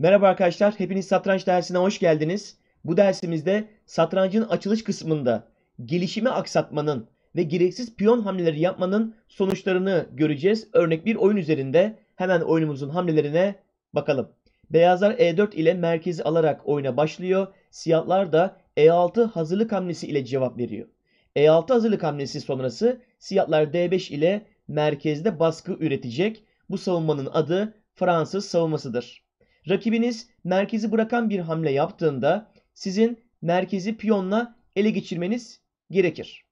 Merhaba arkadaşlar, hepiniz satranç dersine hoş geldiniz. Bu dersimizde satrancın açılış kısmında gelişimi aksatmanın ve gereksiz piyon hamleleri yapmanın sonuçlarını göreceğiz. Örnek bir oyun üzerinde hemen oyunumuzun hamlelerine bakalım. Beyazlar E4 ile merkezi alarak oyuna başlıyor. Siyahlar da E6 hazırlık hamlesi ile cevap veriyor. E6 hazırlık hamlesi sonrası siyahlar D5 ile merkezde baskı üretecek. Bu savunmanın adı Fransız savunmasıdır. Rakibiniz merkezi bırakan bir hamle yaptığında sizin merkezi piyonla ele geçirmeniz gerekir.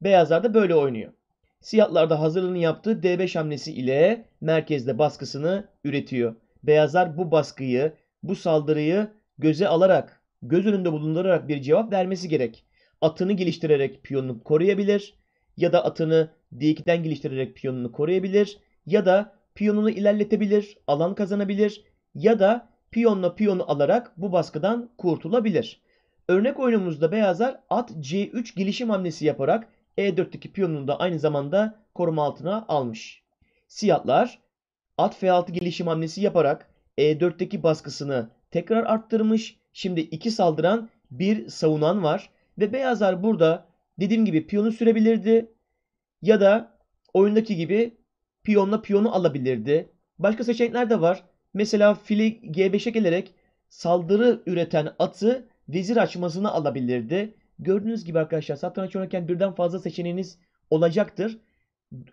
Beyazlar da böyle oynuyor. Siyahlar da hazırlığını yaptığı D5 hamlesi ile merkezde baskısını üretiyor. Beyazlar bu baskıyı, bu saldırıyı göze alarak, göz önünde bulundurarak bir cevap vermesi gerek. Atını geliştirerek piyonunu koruyabilir ya da atını D2'den geliştirerek piyonunu koruyabilir ya da piyonunu ilerletebilir, alan kazanabilir ya da piyonla piyonu alarak bu baskıdan kurtulabilir. Örnek oyunumuzda beyazlar at C3 gelişim hamlesi yaparak E4'teki piyonunu da aynı zamanda koruma altına almış. Siyahlar at F6 gelişim hamlesi yaparak E4'teki baskısını tekrar arttırmış. Şimdi iki saldıran bir savunan var ve beyazlar burada dediğim gibi piyonu sürebilirdi ya da oyundaki gibi piyonla piyonu alabilirdi. Başka seçenekler de var. Mesela fili G5'e gelerek saldırı üreten atı vezir açmasını alabilirdi. Gördüğünüz gibi arkadaşlar satranç oynarken birden fazla seçeneğiniz olacaktır.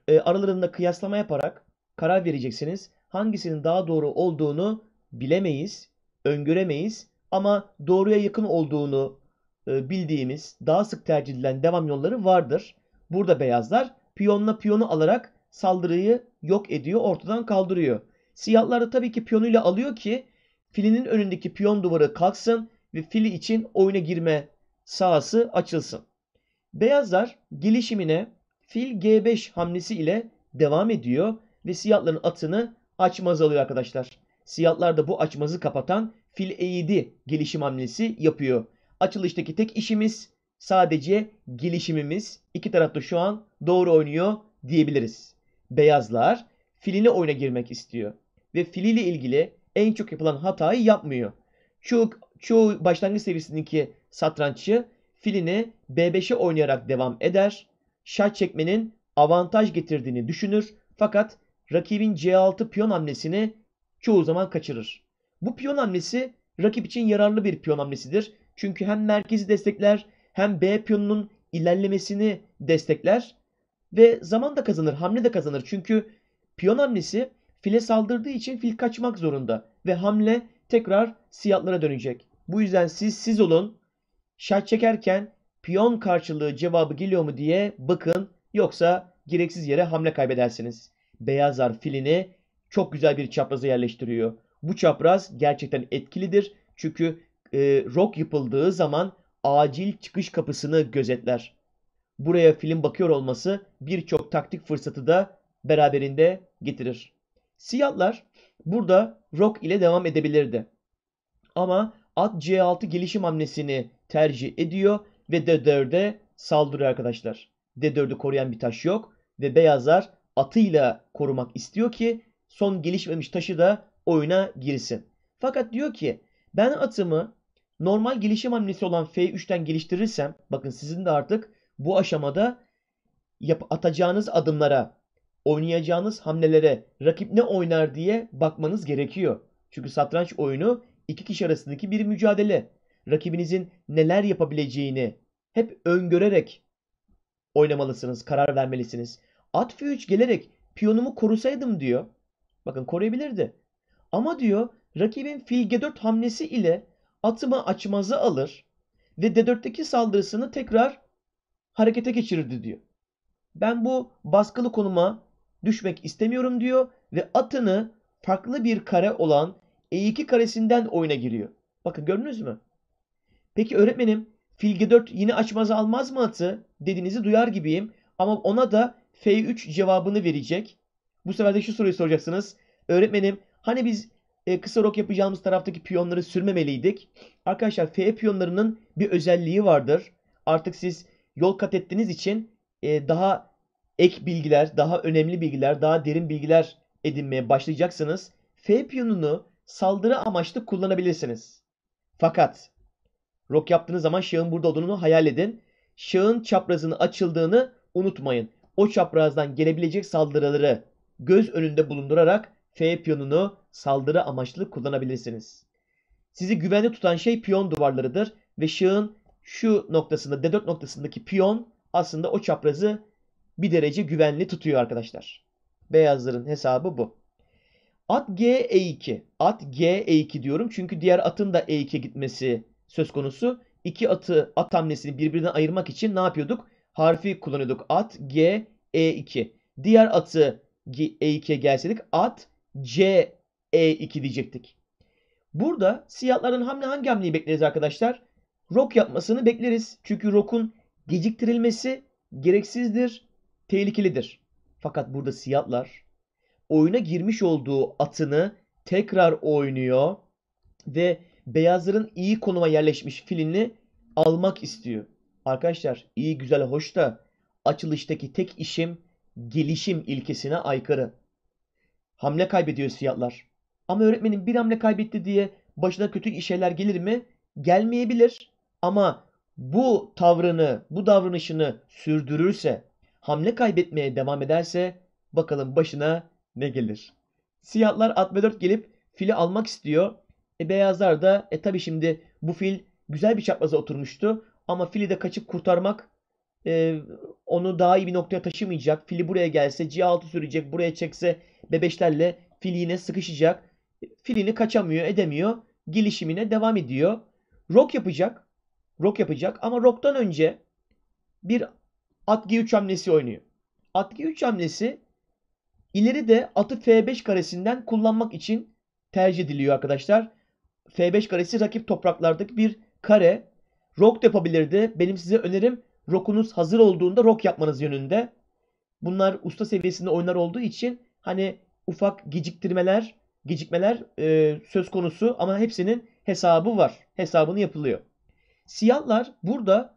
E, aralarında kıyaslama yaparak karar vereceksiniz. Hangisinin daha doğru olduğunu bilemeyiz, öngöremeyiz ama doğruya yakın olduğunu e, bildiğimiz daha sık tercih edilen devam yolları vardır. Burada beyazlar piyonla piyonu alarak saldırıyı yok ediyor, ortadan kaldırıyor. Siyahlar da tabii ki piyonuyla alıyor ki filinin önündeki piyon duvarı kalksın ve fili için oyuna girme sahası açılsın. Beyazlar gelişimine fil G5 hamlesi ile devam ediyor ve siyahların atını açmaz alıyor arkadaşlar. Siyahlar da bu açmazı kapatan fil E7 gelişim hamlesi yapıyor. Açılıştaki tek işimiz Sadece gelişimimiz iki tarafta şu an doğru oynuyor diyebiliriz. Beyazlar filini oyuna girmek istiyor ve filiyle ilgili en çok yapılan hatayı yapmıyor. Çoğu, çoğu başlangıç seviyesindeki satranççı filini B5'e oynayarak devam eder. Şah çekmenin avantaj getirdiğini düşünür fakat rakibin C6 piyon hamlesini çoğu zaman kaçırır. Bu piyon hamlesi rakip için yararlı bir piyon hamlesidir. Çünkü hem merkezi destekler hem B piyonunun ilerlemesini destekler ve zaman da kazanır, hamle de kazanır. Çünkü piyon hamlesi file saldırdığı için fil kaçmak zorunda ve hamle tekrar siyahlara dönecek. Bu yüzden siz siz olun. Şah çekerken piyon karşılığı cevabı geliyor mu diye bakın. Yoksa gereksiz yere hamle kaybedersiniz. Beyazlar filini çok güzel bir çapraza yerleştiriyor. Bu çapraz gerçekten etkilidir. Çünkü e, rok yapıldığı zaman acil çıkış kapısını gözetler. Buraya film bakıyor olması birçok taktik fırsatı da beraberinde getirir. Siyahlar burada Rock ile devam edebilirdi. Ama at C6 gelişim hamlesini tercih ediyor ve D4'e saldırıyor arkadaşlar. D4'ü koruyan bir taş yok ve beyazlar atıyla korumak istiyor ki son gelişmemiş taşı da oyuna girsin. Fakat diyor ki ben atımı Normal gelişim hamlesi olan F3'ten geliştirirsem bakın sizin de artık bu aşamada yap atacağınız adımlara, oynayacağınız hamlelere rakip ne oynar diye bakmanız gerekiyor. Çünkü satranç oyunu iki kişi arasındaki bir mücadele. Rakibinizin neler yapabileceğini hep öngörerek oynamalısınız, karar vermelisiniz. At F3 gelerek piyonumu korusaydım diyor. Bakın koruyabilirdi. Ama diyor rakibin fil G4 hamlesi ile atımı açmazı alır ve D4'teki saldırısını tekrar harekete geçirirdi diyor. Ben bu baskılı konuma düşmek istemiyorum diyor ve atını farklı bir kare olan E2 karesinden oyuna giriyor. Bakın gördünüz mü? Peki öğretmenim fil G4 yine açmazı almaz mı atı dediğinizi duyar gibiyim ama ona da F3 cevabını verecek. Bu sefer de şu soruyu soracaksınız. Öğretmenim hani biz e, kısa rok yapacağımız taraftaki piyonları sürmemeliydik. Arkadaşlar F piyonlarının bir özelliği vardır. Artık siz yol kat ettiğiniz için e, daha ek bilgiler, daha önemli bilgiler, daha derin bilgiler edinmeye başlayacaksınız. F piyonunu saldırı amaçlı kullanabilirsiniz. Fakat rok yaptığınız zaman şahın burada olduğunu hayal edin. Şahın çaprazını açıldığını unutmayın. O çaprazdan gelebilecek saldırıları göz önünde bulundurarak F piyonunu saldırı amaçlı kullanabilirsiniz. Sizi güvende tutan şey piyon duvarlarıdır ve şahın şu noktasında D4 noktasındaki piyon aslında o çaprazı bir derece güvenli tutuyor arkadaşlar. Beyazların hesabı bu. At G E2. At G E2 diyorum çünkü diğer atın da E2'ye gitmesi söz konusu. İki atı at hamlesini birbirinden ayırmak için ne yapıyorduk? Harfi kullanıyorduk. At G E2. Diğer atı g E2'ye gelseydik at C E2 diyecektik. Burada siyahların hamle hangi hamleyi bekleriz arkadaşlar? Rock yapmasını bekleriz. Çünkü rock'un geciktirilmesi gereksizdir, tehlikelidir. Fakat burada siyahlar oyuna girmiş olduğu atını tekrar oynuyor ve beyazların iyi konuma yerleşmiş filini almak istiyor. Arkadaşlar iyi güzel hoş da açılıştaki tek işim gelişim ilkesine aykırı. Hamle kaybediyor siyahlar. Ama öğretmenin bir hamle kaybetti diye başına kötü şeyler gelir mi? Gelmeyebilir. Ama bu tavrını, bu davranışını sürdürürse, hamle kaybetmeye devam ederse bakalım başına ne gelir. Siyahlar atma 4 gelip fili almak istiyor. E beyazlar da e tabi şimdi bu fil güzel bir çapraza oturmuştu ama fili de kaçıp kurtarmak e, onu daha iyi bir noktaya taşımayacak. Fili buraya gelse C6 sürecek. Buraya çekse bebeşlerle fili yine sıkışacak. Filini kaçamıyor edemiyor. Gelişimine devam ediyor. Rock yapacak. rock yapacak ama rocktan önce bir at G3 hamlesi oynuyor. At G3 hamlesi ileri de atı F5 karesinden kullanmak için tercih ediliyor arkadaşlar. F5 karesi rakip topraklardaki bir kare. rock yapabilirdi. Benim size önerim rokunuz hazır olduğunda rok yapmanız yönünde. Bunlar usta seviyesinde oyunlar olduğu için hani ufak geciktirmeler, gecikmeler e, söz konusu ama hepsinin hesabı var. Hesabını yapılıyor. Siyahlar burada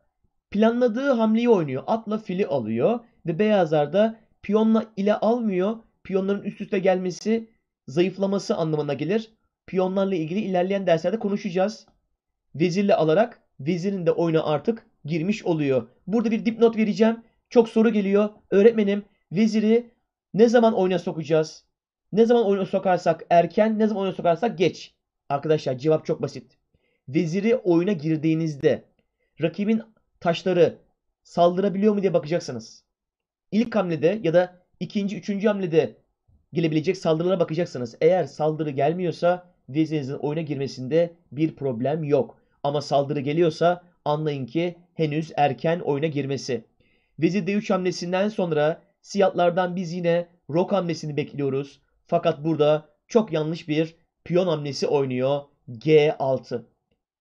planladığı hamleyi oynuyor. Atla fili alıyor ve beyazlar da piyonla ile almıyor. Piyonların üst üste gelmesi zayıflaması anlamına gelir. Piyonlarla ilgili ilerleyen derslerde konuşacağız. Vezirle alarak vezirin de oyuna artık girmiş oluyor. Burada bir dipnot vereceğim. Çok soru geliyor. Öğretmenim veziri ne zaman oyuna sokacağız? Ne zaman oyuna sokarsak erken, ne zaman oyuna sokarsak geç. Arkadaşlar cevap çok basit. Veziri oyuna girdiğinizde rakibin taşları saldırabiliyor mu diye bakacaksınız. İlk hamlede ya da ikinci, üçüncü hamlede gelebilecek saldırılara bakacaksınız. Eğer saldırı gelmiyorsa vezirinizin oyuna girmesinde bir problem yok. Ama saldırı geliyorsa anlayın ki henüz erken oyuna girmesi. Vezir D3 hamlesinden sonra siyahlardan biz yine rok hamlesini bekliyoruz. Fakat burada çok yanlış bir piyon hamlesi oynuyor. G6.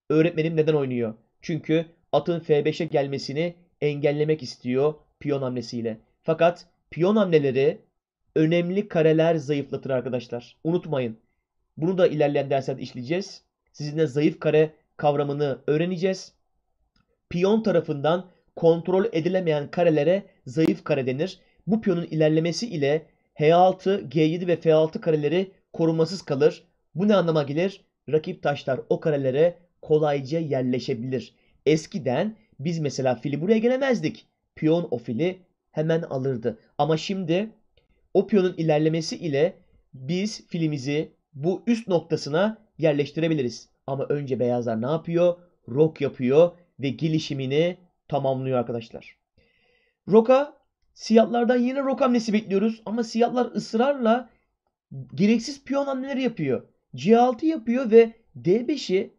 Öğretmenim neden oynuyor? Çünkü atın F5'e gelmesini engellemek istiyor piyon hamlesiyle. Fakat piyon hamleleri önemli kareler zayıflatır arkadaşlar. Unutmayın. Bunu da ilerleyen derslerde işleyeceğiz. Sizinle zayıf kare kavramını öğreneceğiz piyon tarafından kontrol edilemeyen karelere zayıf kare denir. Bu piyonun ilerlemesi ile H6, G7 ve F6 kareleri korumasız kalır. Bu ne anlama gelir? Rakip taşlar o karelere kolayca yerleşebilir. Eskiden biz mesela fili buraya gelemezdik. Piyon o fili hemen alırdı. Ama şimdi o piyonun ilerlemesi ile biz filimizi bu üst noktasına yerleştirebiliriz. Ama önce beyazlar ne yapıyor? Rok yapıyor ve gelişimini tamamlıyor arkadaşlar. Roka siyatlardan yine rok hamlesi bekliyoruz ama siyatlar ısrarla gereksiz piyon hamleleri yapıyor. C6 yapıyor ve D5'i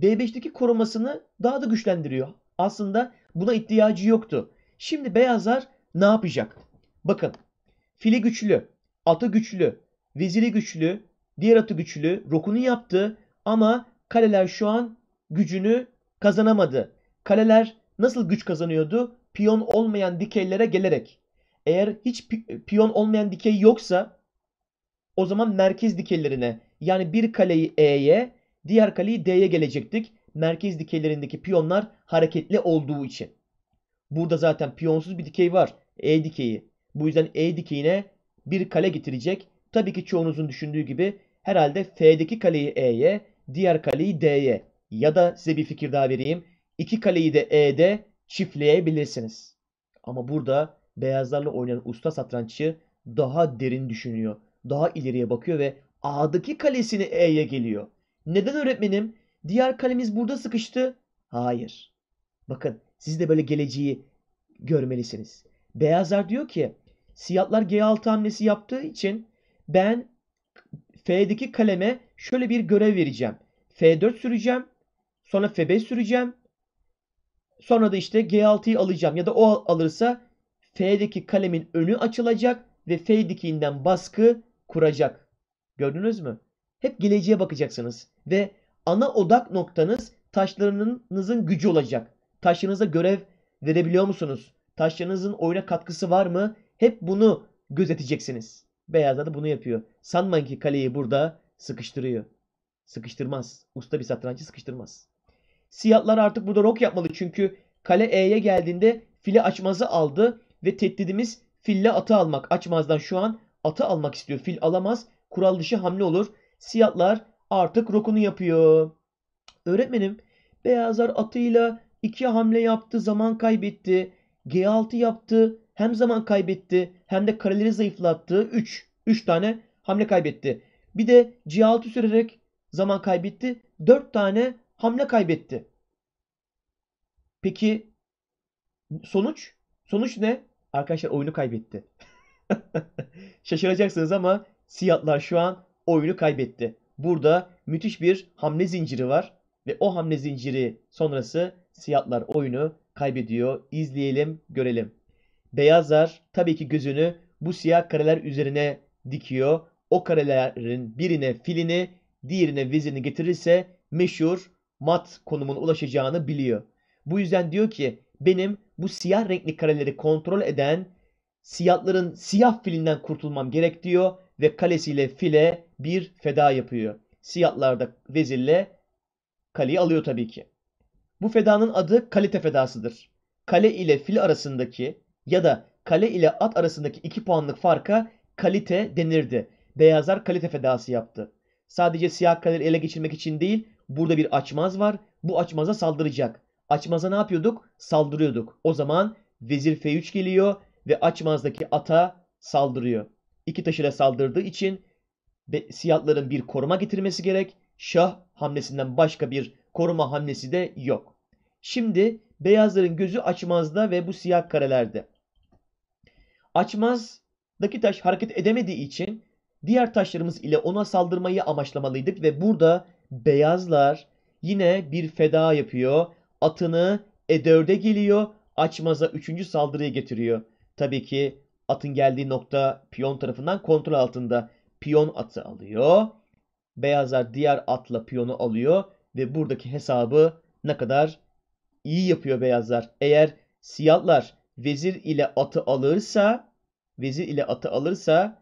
D5'teki korumasını daha da güçlendiriyor. Aslında buna ihtiyacı yoktu. Şimdi beyazlar ne yapacak? Bakın fili güçlü, atı güçlü, veziri güçlü, diğer atı güçlü, rokunu yaptı ama kaleler şu an gücünü kazanamadı. Kaleler nasıl güç kazanıyordu? Piyon olmayan dikeylere gelerek. Eğer hiç pi piyon olmayan dikey yoksa o zaman merkez dikeylerine yani bir kaleyi E'ye diğer kaleyi D'ye gelecektik. Merkez dikeylerindeki piyonlar hareketli olduğu için. Burada zaten piyonsuz bir dikey var. E dikeyi. Bu yüzden E dikeyine bir kale getirecek. Tabii ki çoğunuzun düşündüğü gibi herhalde F'deki kaleyi E'ye, diğer kaleyi D'ye. Ya da size bir fikir daha vereyim. İki kaleyi de E'de çiftleyebilirsiniz. Ama burada beyazlarla oynayan usta satranççı daha derin düşünüyor. Daha ileriye bakıyor ve A'daki kalesini E'ye geliyor. Neden öğretmenim? Diğer kalemiz burada sıkıştı. Hayır. Bakın siz de böyle geleceği görmelisiniz. Beyazlar diyor ki siyahlar G6 hamlesi yaptığı için ben F'deki kaleme şöyle bir görev vereceğim. F4 süreceğim. Sonra F5 süreceğim. Sonra da işte G6'yı alacağım ya da o alırsa F'deki kalemin önü açılacak ve F dikiğinden baskı kuracak. Gördünüz mü? Hep geleceğe bakacaksınız ve ana odak noktanız taşlarınızın gücü olacak. Taşlarınıza görev verebiliyor musunuz? Taşlarınızın oyuna katkısı var mı? Hep bunu gözeteceksiniz. Beyazlar da bunu yapıyor. Sanmayın ki kaleyi burada sıkıştırıyor. Sıkıştırmaz. Usta bir satrançı sıkıştırmaz. Siyahlar artık burada rok yapmalı çünkü kale E'ye geldiğinde file açmazı aldı ve tehdidimiz fille atı almak. Açmazdan şu an atı almak istiyor. Fil alamaz. Kural dışı hamle olur. Siyahlar artık rokunu yapıyor. Öğretmenim beyazlar atıyla iki hamle yaptı zaman kaybetti. G6 yaptı hem zaman kaybetti hem de kareleri zayıflattı. 3. 3 tane hamle kaybetti. Bir de C6 sürerek zaman kaybetti. 4 tane hamle kaybetti. Peki sonuç? Sonuç ne? Arkadaşlar oyunu kaybetti. Şaşıracaksınız ama Siyatlar şu an oyunu kaybetti. Burada müthiş bir hamle zinciri var ve o hamle zinciri sonrası Siyatlar oyunu kaybediyor. İzleyelim, görelim. Beyazlar tabii ki gözünü bu siyah kareler üzerine dikiyor. O karelerin birine filini, diğerine vezini getirirse meşhur mat konumun ulaşacağını biliyor. Bu yüzden diyor ki benim bu siyah renkli kareleri kontrol eden siyahların siyah filinden kurtulmam gerek diyor ve kalesiyle file bir feda yapıyor. Siyahlar da vezirle kaleyi alıyor tabii ki. Bu fedanın adı kalite fedasıdır. Kale ile fil arasındaki ya da kale ile at arasındaki 2 puanlık farka kalite denirdi. Beyazlar kalite fedası yaptı. Sadece siyah kaleleri ele geçirmek için değil, Burada bir açmaz var. Bu açmaza saldıracak. Açmaza ne yapıyorduk? Saldırıyorduk. O zaman vezir F3 geliyor ve açmazdaki ata saldırıyor. İki taşıyla saldırdığı için siyahların bir koruma getirmesi gerek. Şah hamlesinden başka bir koruma hamlesi de yok. Şimdi beyazların gözü açmazda ve bu siyah karelerde. Açmazdaki taş hareket edemediği için diğer taşlarımız ile ona saldırmayı amaçlamalıydık ve burada beyazlar yine bir feda yapıyor. Atını E4'e geliyor. Açmaz'a 3. saldırıyı getiriyor. Tabii ki atın geldiği nokta piyon tarafından kontrol altında. Piyon atı alıyor. Beyazlar diğer atla piyonu alıyor ve buradaki hesabı ne kadar iyi yapıyor beyazlar. Eğer siyahlar vezir ile atı alırsa vezir ile atı alırsa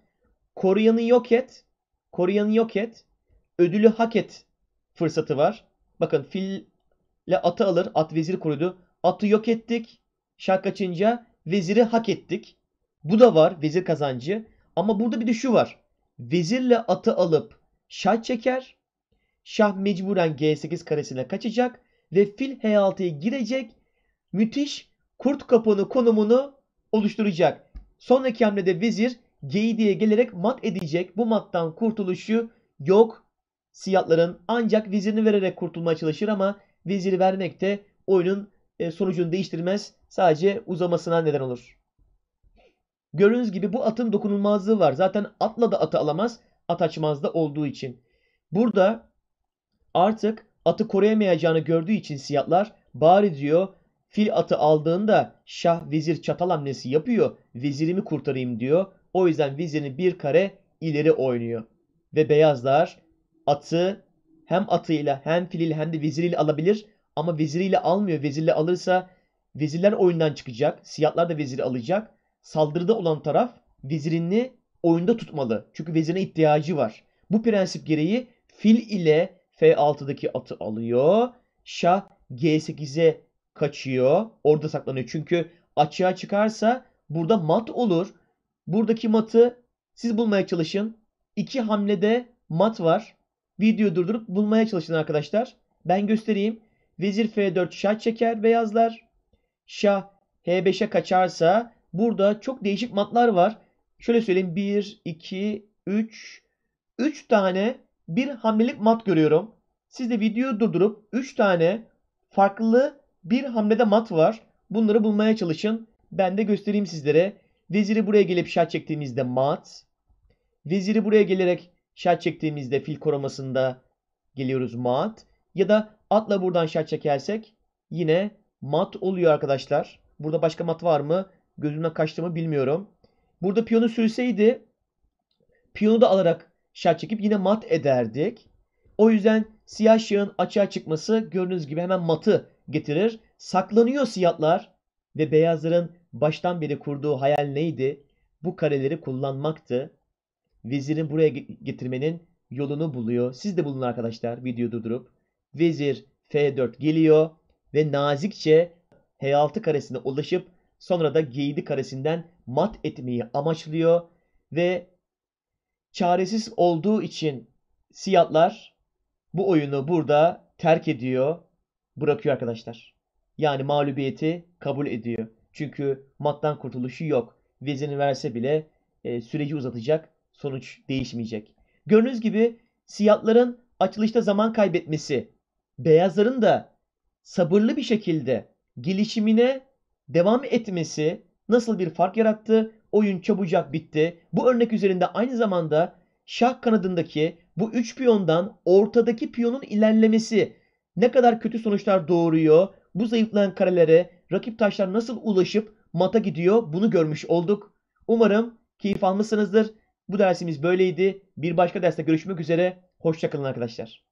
koruyanı yok et koruyanı yok et ödülü hak et fırsatı var. Bakın fille atı alır. At veziri korudu. Atı yok ettik. Şah kaçınca veziri hak ettik. Bu da var vezir kazancı. Ama burada bir de şu var. Vezirle atı alıp şah çeker. Şah mecburen G8 karesine kaçacak ve fil H6'ya girecek. Müthiş kurt kapını konumunu oluşturacak. Sonraki hamlede vezir G7'ye gelerek mat edecek. Bu mattan kurtuluşu yok Siyahların ancak vizirini vererek kurtulmaya çalışır ama veziri vermek de oyunun e, sonucunu değiştirmez. Sadece uzamasına neden olur. Gördüğünüz gibi bu atın dokunulmazlığı var. Zaten atla da atı alamaz. At açmazda olduğu için. Burada artık atı koruyamayacağını gördüğü için siyahlar bari diyor fil atı aldığında şah vezir çatal hamlesi yapıyor. Vezirimi kurtarayım diyor. O yüzden vezirini bir kare ileri oynuyor. Ve beyazlar atı hem atıyla hem filiyle hem de veziriyle alabilir. Ama veziriyle almıyor. Vezirle alırsa vezirler oyundan çıkacak. Siyahlar da veziri alacak. Saldırıda olan taraf vezirini oyunda tutmalı. Çünkü vezirine ihtiyacı var. Bu prensip gereği fil ile F6'daki atı alıyor. Şah G8'e kaçıyor. Orada saklanıyor. Çünkü açığa çıkarsa burada mat olur. Buradaki matı siz bulmaya çalışın. İki hamlede mat var. Videoyu durdurup bulmaya çalışın arkadaşlar. Ben göstereyim. Vezir F4 şah çeker beyazlar. Şah H5'e kaçarsa burada çok değişik matlar var. Şöyle söyleyeyim 1, 2, 3, 3 tane bir hamlelik mat görüyorum. Siz de videoyu durdurup 3 tane farklı bir hamlede mat var. Bunları bulmaya çalışın. Ben de göstereyim sizlere. Veziri buraya gelip şah çektiğimizde mat. Veziri buraya gelerek Şer çektiğimizde fil korumasında geliyoruz mat. Ya da atla buradan şer çekersek yine mat oluyor arkadaşlar. Burada başka mat var mı? Gözümden kaçtı mı bilmiyorum. Burada piyonu sürseydi piyonu da alarak şer çekip yine mat ederdik. O yüzden siyah şahın açığa çıkması gördüğünüz gibi hemen matı getirir. Saklanıyor siyahlar ve beyazların baştan beri kurduğu hayal neydi? Bu kareleri kullanmaktı vezirin buraya getirmenin yolunu buluyor. Siz de bulun arkadaşlar videoyu durdurup. Vezir F4 geliyor ve nazikçe H6 karesine ulaşıp sonra da G7 karesinden mat etmeyi amaçlıyor ve çaresiz olduğu için siyahlar bu oyunu burada terk ediyor, bırakıyor arkadaşlar. Yani mağlubiyeti kabul ediyor. Çünkü mattan kurtuluşu yok. Vezirini verse bile e, süreci uzatacak sonuç değişmeyecek. Gördüğünüz gibi siyahların açılışta zaman kaybetmesi, beyazların da sabırlı bir şekilde gelişimine devam etmesi nasıl bir fark yarattı? Oyun çabucak bitti. Bu örnek üzerinde aynı zamanda şah kanadındaki bu 3 piyondan ortadaki piyonun ilerlemesi ne kadar kötü sonuçlar doğuruyor? Bu zayıflayan karelere rakip taşlar nasıl ulaşıp mata gidiyor? Bunu görmüş olduk. Umarım keyif almışsınızdır. Bu dersimiz böyleydi. Bir başka derste görüşmek üzere. Hoşçakalın arkadaşlar.